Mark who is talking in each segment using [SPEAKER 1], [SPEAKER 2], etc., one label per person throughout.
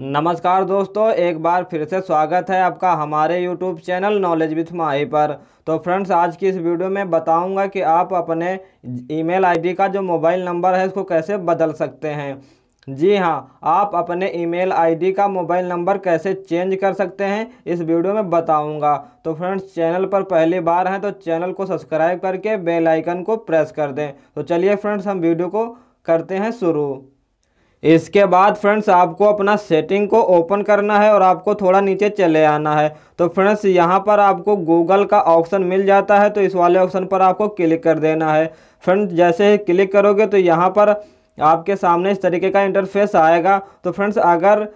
[SPEAKER 1] नमस्कार दोस्तों एक बार फिर से स्वागत है आपका हमारे YouTube channel knowledge with Mahi पर तो फ्रेंड्स आज की इस वीडियो में बताऊंगा कि आप अपने ईमेल आईडी का जो मोबाइल नंबर है इसको कैसे बदल सकते हैं जी हाँ आप अपने ईमेल आईडी का मोबाइल नंबर कैसे चेंज कर सकते हैं इस वीडियो में बताऊंगा तो फ्रेंड्स चैनल पर पहली बार हैं तो चैनल को सब्सक्राइब करके बेल आइकन को प्रेस कर दें तो चलिए फ्रेंड्स हम वीडियो को करते हैं शुरू इसके बाद फ्रेंड्स आपको अपना सेटिंग को ओपन करना है और आपको थोड़ा नीचे चले आना है तो फ्रेंड्स यहाँ पर आपको गूगल का ऑप्शन मिल जाता है तो इस वाले ऑप्शन पर आपको क्लिक कर देना है फ्रेंड्स जैसे ही क्लिक करोगे तो यहाँ पर आपके सामने इस तरीके का इंटरफेस आएगा तो फ्रेंड्स अगर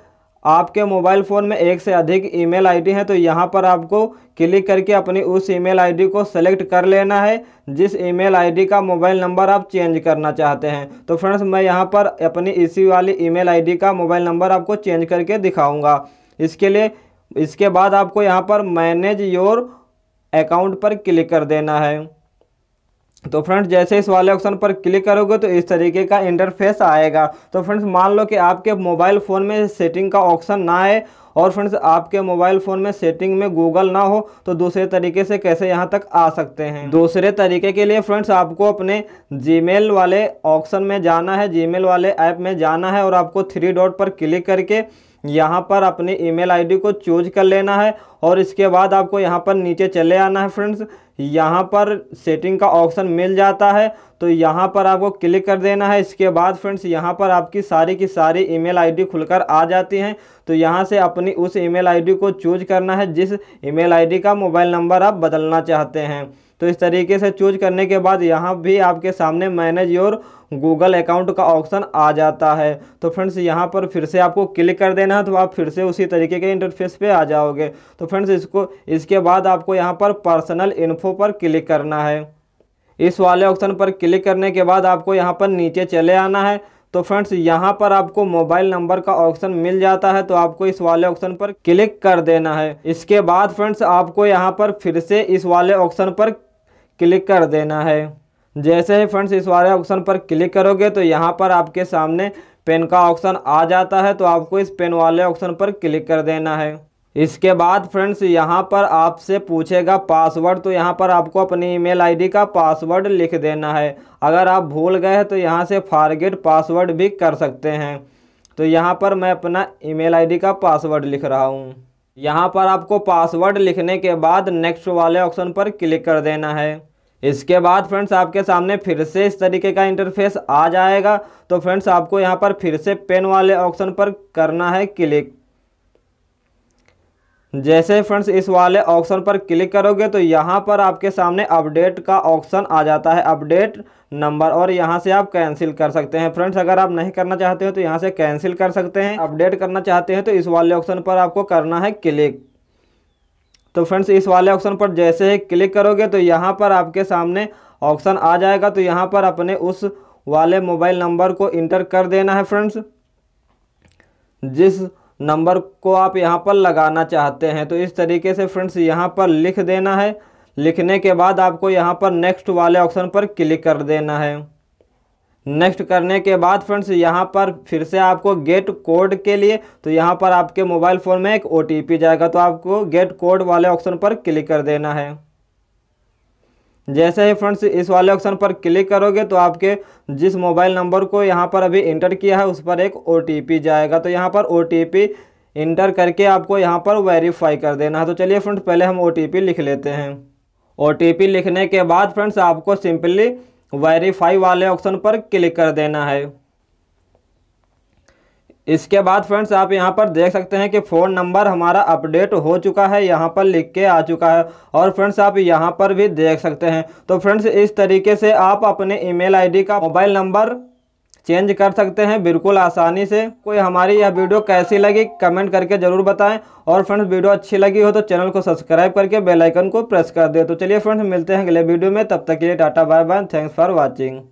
[SPEAKER 1] आपके मोबाइल फ़ोन में एक से अधिक ईमेल आईडी है तो यहाँ पर आपको क्लिक करके अपनी उस ईमेल आईडी को सेलेक्ट कर लेना है जिस ईमेल आईडी का मोबाइल नंबर आप चेंज करना चाहते हैं तो फ्रेंड्स मैं यहाँ पर अपनी इसी वाली ईमेल आईडी का मोबाइल नंबर आपको चेंज करके दिखाऊँगा इसके लिए इसके बाद आपको यहाँ पर मैनेज योर अकाउंट पर क्लिक कर देना है तो फ्रेंड्स जैसे इस वाले ऑप्शन पर क्लिक करोगे तो इस तरीके का इंटरफेस आएगा तो फ्रेंड्स मान लो कि आपके मोबाइल फ़ोन में सेटिंग का ऑप्शन ना है और फ्रेंड्स आपके मोबाइल फ़ोन में सेटिंग में गूगल ना हो तो दूसरे तरीके से कैसे यहाँ तक आ सकते हैं दूसरे तरीके के लिए फ्रेंड्स आपको अपने जीमेल वाले ऑप्शन में जाना है जीमेल वाले ऐप में जाना है और आपको थ्री डॉट पर क्लिक करके यहाँ पर अपने ईमेल आईडी को चूज कर लेना है और इसके बाद आपको यहाँ पर नीचे चले आना है फ्रेंड्स यहाँ पर सेटिंग का ऑप्शन मिल जाता है तो यहाँ पर आपको क्लिक कर देना है इसके बाद फ्रेंड्स यहाँ पर आपकी सारी की सारी ईमेल आईडी खुलकर आ जाती हैं तो यहाँ से अपनी उस ईमेल आईडी को चूज करना है जिस ईमेल आईडी का मोबाइल नंबर आप बदलना चाहते हैं तो इस तरीके से चूज करने के बाद यहाँ भी आपके सामने मैनेज योर गूगल अकाउंट का ऑप्शन आ जाता है तो फ्रेंड्स यहाँ पर फिर से आपको क्लिक कर देना है तो आप फिर से उसी तरीके के इंटरफेस पे आ जाओगे तो फ्रेंड्स इसको इसके बाद आपको यहाँ पर पर्सनल इन्फो पर क्लिक करना है इस वाले ऑप्शन पर क्लिक करने के बाद आपको यहाँ पर नीचे चले आना है तो फ्रेंड्स यहाँ पर आपको मोबाइल नंबर का ऑप्शन मिल जाता है तो आपको इस वाले ऑप्शन पर क्लिक कर देना है इसके बाद फ्रेंड्स आपको यहाँ पर फिर से इस वाले ऑप्शन पर क्लिक कर देना है जैसे ही फ्रेंड्स इस वाले ऑप्शन पर क्लिक करोगे तो यहाँ पर आपके सामने पेन का ऑप्शन आ जाता है तो आपको इस पेन वाले ऑप्शन पर क्लिक कर देना है इसके बाद फ्रेंड्स यहाँ पर आपसे पूछेगा पासवर्ड तो यहाँ पर आपको अपनी ईमेल आईडी का पासवर्ड लिख देना है अगर आप भूल गए तो यहाँ से फारगेट पासवर्ड भी कर सकते हैं तो यहाँ पर मैं अपना ईमेल आईडी का पासवर्ड लिख रहा हूँ यहाँ पर आपको पासवर्ड लिखने के बाद नेक्स्ट वाले ऑप्शन पर क्लिक कर देना है इसके बाद फ्रेंड्स आपके सामने फिर से इस तरीके का इंटरफेस आ जाएगा तो फ्रेंड्स आपको यहाँ पर फिर से पेन वाले ऑप्शन पर करना है क्लिक जैसे फ्रेंड्स इस वाले ऑप्शन पर क्लिक करोगे तो यहाँ पर आपके सामने अपडेट का ऑप्शन आ जाता है अपडेट नंबर और यहाँ से आप कैंसिल कर सकते हैं फ्रेंड्स अगर आप नहीं करना चाहते हो तो यहाँ से कैंसिल कर सकते हैं अपडेट करना चाहते हैं तो इस वाले ऑप्शन पर आपको करना है क्लिक तो फ्रेंड्स इस वाले ऑप्शन पर जैसे ही क्लिक करोगे तो यहाँ पर आपके सामने ऑप्शन आ जाएगा तो यहाँ पर अपने उस वाले मोबाइल नंबर को इंटर कर देना है फ्रेंड्स जिस नंबर को आप यहाँ पर लगाना चाहते हैं तो इस तरीके से फ्रेंड्स यहाँ पर लिख देना है लिखने के बाद आपको यहाँ पर नेक्स्ट वाले ऑप्शन पर क्लिक कर देना है नेक्स्ट करने के बाद फ्रेंड्स यहाँ पर फिर से आपको गेट कोड के लिए तो यहाँ पर आपके मोबाइल फ़ोन में एक ओ जाएगा तो आपको गेट कोड वाले ऑप्शन पर क्लिक कर देना है जैसे ही फ्रेंड्स इस वाले ऑप्शन पर क्लिक करोगे तो आपके जिस मोबाइल नंबर को यहाँ पर अभी इंटर किया है उस पर एक ओ जाएगा तो यहाँ पर ओ इंटर करके आपको यहाँ पर वेरीफाई कर देना है तो चलिए फ्रेंड्स पहले हम ओ लिख लेते हैं ओ लिखने के बाद फ्रेंड्स आपको सिंपली वेरीफाई वाले ऑप्शन पर क्लिक कर देना है इसके बाद फ्रेंड्स आप यहां पर देख सकते हैं कि फ़ोन नंबर हमारा अपडेट हो चुका है यहां पर लिख के आ चुका है और फ्रेंड्स आप यहां पर भी देख सकते हैं तो फ्रेंड्स इस तरीके से आप अपने ईमेल आईडी का मोबाइल नंबर चेंज कर सकते हैं बिल्कुल आसानी से कोई हमारी यह वीडियो कैसी लगी कमेंट करके ज़रूर बताएँ और फ्रेंड्स वीडियो अच्छी लगी हो तो चैनल को सब्सक्राइब करके बेलाइकन को प्रेस कर दें तो चलिए फ्रेंड्स मिलते हैं अगले वीडियो में तब तक के लिए tata bye bye thanks for watching